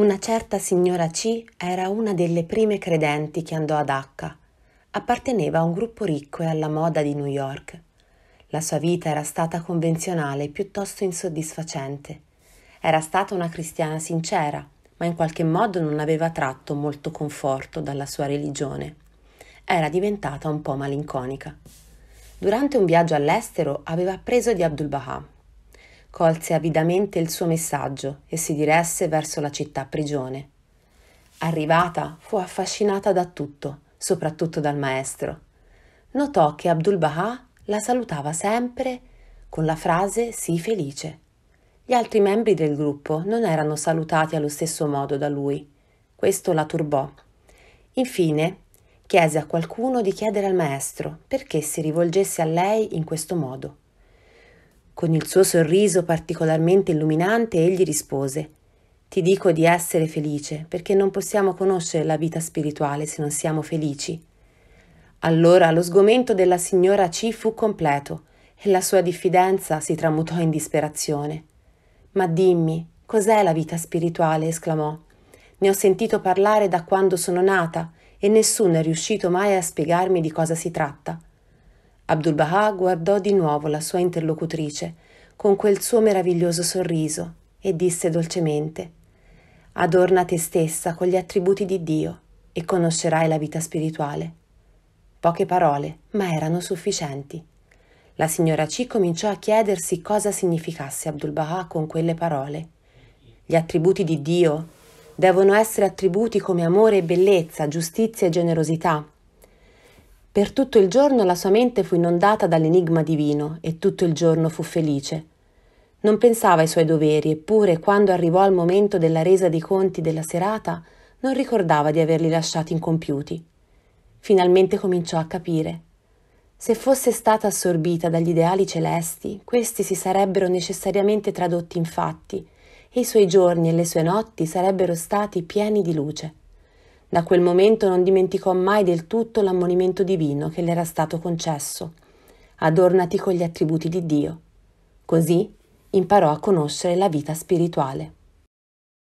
Una certa signora C era una delle prime credenti che andò ad H. Apparteneva a un gruppo ricco e alla moda di New York. La sua vita era stata convenzionale e piuttosto insoddisfacente. Era stata una cristiana sincera, ma in qualche modo non aveva tratto molto conforto dalla sua religione. Era diventata un po' malinconica. Durante un viaggio all'estero aveva appreso di abdul Baha, colse avidamente il suo messaggio e si diresse verso la città prigione. Arrivata, fu affascinata da tutto, soprattutto dal maestro. Notò che Abdul Baha la salutava sempre con la frase sii felice. Gli altri membri del gruppo non erano salutati allo stesso modo da lui. Questo la turbò. Infine, chiese a qualcuno di chiedere al maestro perché si rivolgesse a lei in questo modo. Con il suo sorriso particolarmente illuminante egli rispose Ti dico di essere felice perché non possiamo conoscere la vita spirituale se non siamo felici. Allora lo sgomento della signora C fu completo e la sua diffidenza si tramutò in disperazione. Ma dimmi, cos'è la vita spirituale? esclamò. Ne ho sentito parlare da quando sono nata e nessuno è riuscito mai a spiegarmi di cosa si tratta. Abdul Baha guardò di nuovo la sua interlocutrice con quel suo meraviglioso sorriso e disse dolcemente Adorna te stessa con gli attributi di Dio e conoscerai la vita spirituale. Poche parole, ma erano sufficienti. La signora C cominciò a chiedersi cosa significasse Abdul Baha con quelle parole. Gli attributi di Dio devono essere attributi come amore e bellezza, giustizia e generosità, per tutto il giorno la sua mente fu inondata dall'enigma divino e tutto il giorno fu felice. Non pensava ai suoi doveri, eppure quando arrivò al momento della resa dei conti della serata, non ricordava di averli lasciati incompiuti. Finalmente cominciò a capire. Se fosse stata assorbita dagli ideali celesti, questi si sarebbero necessariamente tradotti in fatti, e i suoi giorni e le sue notti sarebbero stati pieni di luce. Da quel momento non dimenticò mai del tutto l'ammonimento divino che le era stato concesso. Adornati con gli attributi di Dio. Così imparò a conoscere la vita spirituale.